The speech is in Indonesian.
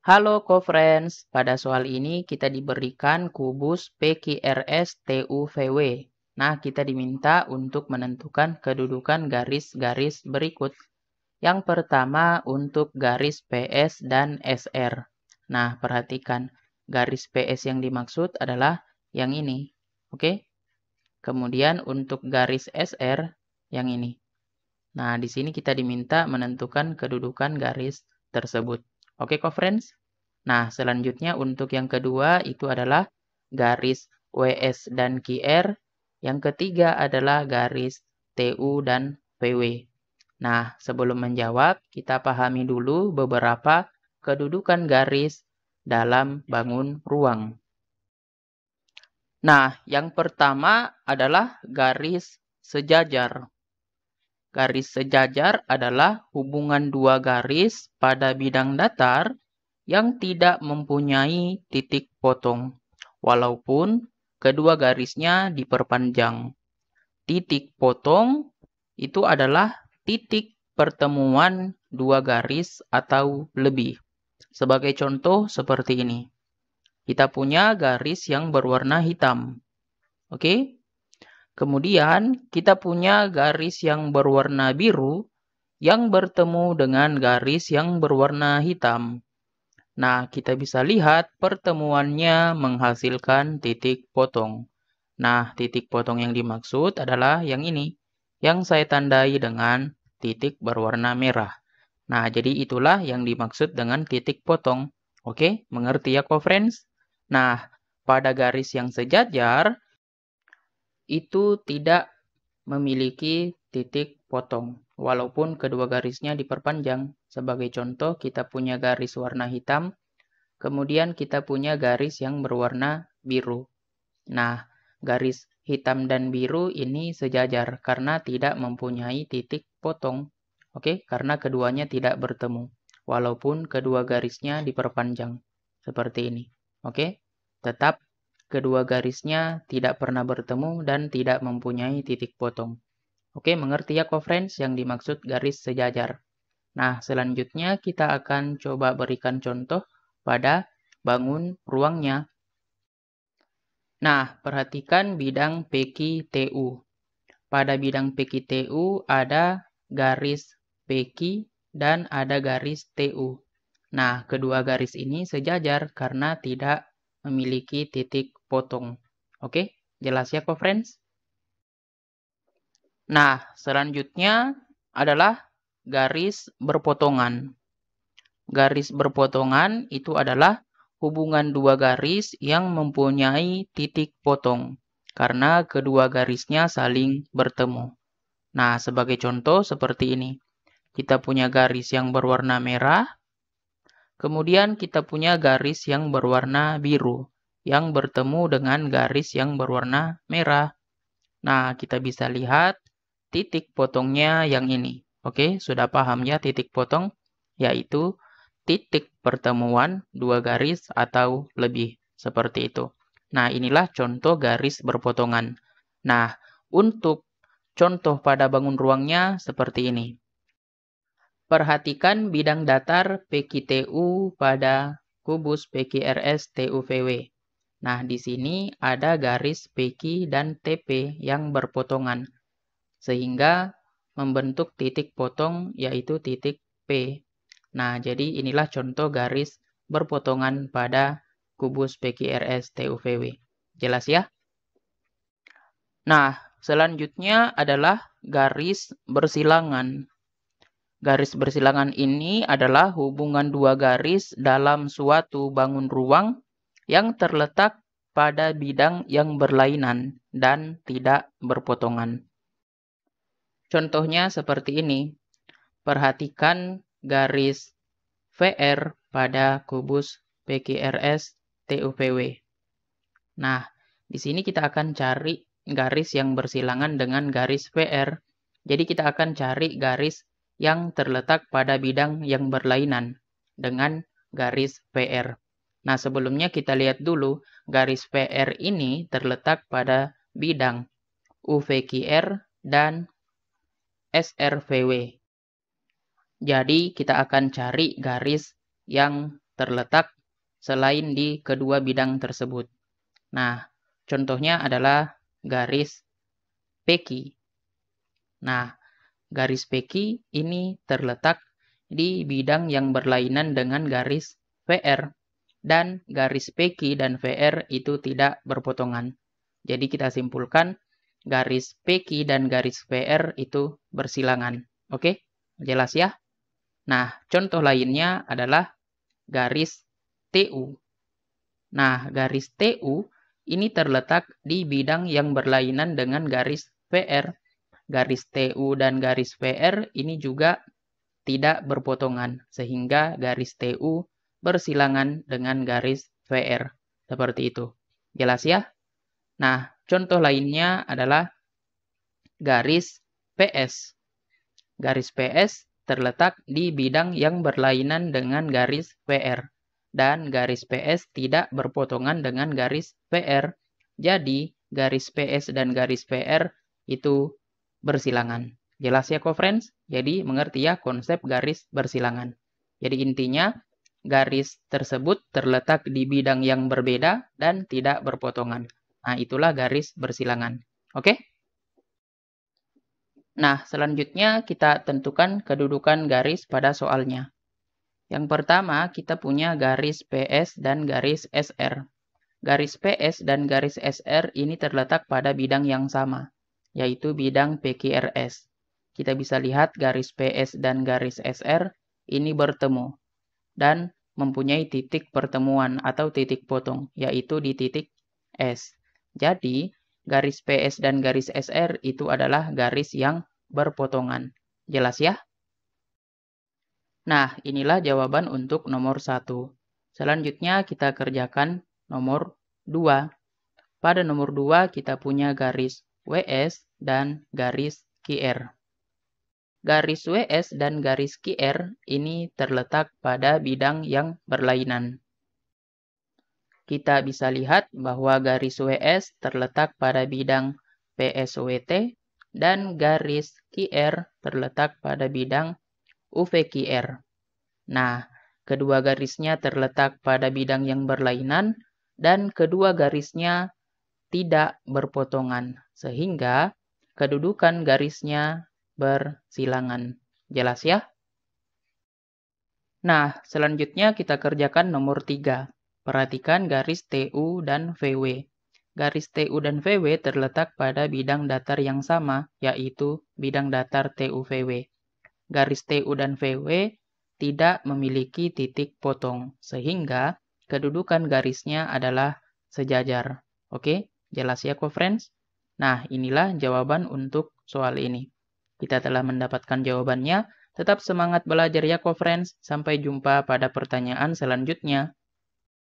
Halo co-friends, pada soal ini kita diberikan kubus PQRS TUVW. Nah, kita diminta untuk menentukan kedudukan garis-garis berikut. Yang pertama untuk garis PS dan SR. Nah, perhatikan garis PS yang dimaksud adalah yang ini. Oke? Kemudian untuk garis SR yang ini. Nah, di sini kita diminta menentukan kedudukan garis tersebut. Oke, okay, friends? Nah, selanjutnya untuk yang kedua itu adalah garis WS dan QR. Yang ketiga adalah garis TU dan PW. Nah, sebelum menjawab, kita pahami dulu beberapa kedudukan garis dalam bangun ruang. Nah, yang pertama adalah garis sejajar. Garis sejajar adalah hubungan dua garis pada bidang datar yang tidak mempunyai titik potong, walaupun kedua garisnya diperpanjang. Titik potong itu adalah titik pertemuan dua garis atau lebih. Sebagai contoh seperti ini. Kita punya garis yang berwarna hitam. Oke, Kemudian kita punya garis yang berwarna biru yang bertemu dengan garis yang berwarna hitam. Nah, kita bisa lihat pertemuannya menghasilkan titik potong. Nah, titik potong yang dimaksud adalah yang ini, yang saya tandai dengan titik berwarna merah. Nah, jadi itulah yang dimaksud dengan titik potong. Oke, mengerti ya, co-friends? Nah, pada garis yang sejajar, itu tidak memiliki titik potong, walaupun kedua garisnya diperpanjang. Sebagai contoh, kita punya garis warna hitam, kemudian kita punya garis yang berwarna biru. Nah, garis hitam dan biru ini sejajar karena tidak mempunyai titik potong. Oke, karena keduanya tidak bertemu, walaupun kedua garisnya diperpanjang seperti ini. Oke, tetap kedua garisnya tidak pernah bertemu dan tidak mempunyai titik potong. Oke, mengerti ya co-friends yang dimaksud garis sejajar. Nah, selanjutnya kita akan coba berikan contoh pada bangun ruangnya. Nah, perhatikan bidang PQTU. Pada bidang PQTU ada garis PQ dan ada garis TU. Nah, kedua garis ini sejajar karena tidak memiliki titik potong. Oke, jelas ya kok friends? Nah, selanjutnya adalah garis berpotongan. Garis berpotongan itu adalah hubungan dua garis yang mempunyai titik potong karena kedua garisnya saling bertemu. Nah, sebagai contoh seperti ini. Kita punya garis yang berwarna merah, kemudian kita punya garis yang berwarna biru yang bertemu dengan garis yang berwarna merah. Nah, kita bisa lihat titik potongnya yang ini. Oke, sudah paham ya titik potong? Yaitu titik pertemuan dua garis atau lebih, seperti itu. Nah, inilah contoh garis berpotongan. Nah, untuk contoh pada bangun ruangnya seperti ini. Perhatikan bidang datar PQTU pada kubus PQRS TUVW. Nah, di sini ada garis PQ dan TP yang berpotongan, sehingga membentuk titik potong yaitu titik P. Nah, jadi inilah contoh garis berpotongan pada kubus PQRS TUVW. Jelas ya? Nah, selanjutnya adalah garis bersilangan. Garis bersilangan ini adalah hubungan dua garis dalam suatu bangun ruang yang terletak pada bidang yang berlainan dan tidak berpotongan. Contohnya seperti ini. Perhatikan garis VR pada kubus PQRS TUPW. Nah, di sini kita akan cari garis yang bersilangan dengan garis VR. Jadi kita akan cari garis yang terletak pada bidang yang berlainan dengan garis VR. Nah, sebelumnya kita lihat dulu garis PR ini terletak pada bidang UVQR dan SRVW. Jadi, kita akan cari garis yang terletak selain di kedua bidang tersebut. Nah, contohnya adalah garis PQ. Nah, garis PQ ini terletak di bidang yang berlainan dengan garis VR dan garis PQ dan VR itu tidak berpotongan. Jadi kita simpulkan garis PQ dan garis VR itu bersilangan. Oke, jelas ya? Nah, contoh lainnya adalah garis TU. Nah, garis TU ini terletak di bidang yang berlainan dengan garis VR. Garis TU dan garis VR ini juga tidak berpotongan, sehingga garis TU bersilangan dengan garis VR. Seperti itu. Jelas ya? Nah, contoh lainnya adalah garis PS. Garis PS terletak di bidang yang berlainan dengan garis VR. Dan garis PS tidak berpotongan dengan garis VR. Jadi, garis PS dan garis VR itu bersilangan. Jelas ya, co-friends? Jadi, mengerti ya konsep garis bersilangan. Jadi, intinya garis tersebut terletak di bidang yang berbeda dan tidak berpotongan. Nah, itulah garis bersilangan. Oke? Nah, selanjutnya kita tentukan kedudukan garis pada soalnya. Yang pertama, kita punya garis PS dan garis SR. Garis PS dan garis SR ini terletak pada bidang yang sama, yaitu bidang PQRS. Kita bisa lihat garis PS dan garis SR ini bertemu, dan mempunyai titik pertemuan atau titik potong, yaitu di titik S. Jadi, garis PS dan garis SR itu adalah garis yang berpotongan. Jelas ya? Nah, inilah jawaban untuk nomor 1. Selanjutnya kita kerjakan nomor 2. Pada nomor 2 kita punya garis WS dan garis QR. Garis WS dan garis QR ini terletak pada bidang yang berlainan. Kita bisa lihat bahwa garis WS terletak pada bidang PSWT dan garis QR terletak pada bidang UVQR. Nah, kedua garisnya terletak pada bidang yang berlainan dan kedua garisnya tidak berpotongan, sehingga kedudukan garisnya bersilangan. Jelas ya? Nah, selanjutnya kita kerjakan nomor 3. Perhatikan garis TU dan VW. Garis TU dan VW terletak pada bidang datar yang sama, yaitu bidang datar TU-VW. Garis TU dan VW tidak memiliki titik potong, sehingga kedudukan garisnya adalah sejajar. Oke, jelas ya, co-friends? Nah, inilah jawaban untuk soal ini. Kita telah mendapatkan jawabannya. Tetap semangat belajar ya, co-friends. Sampai jumpa pada pertanyaan selanjutnya.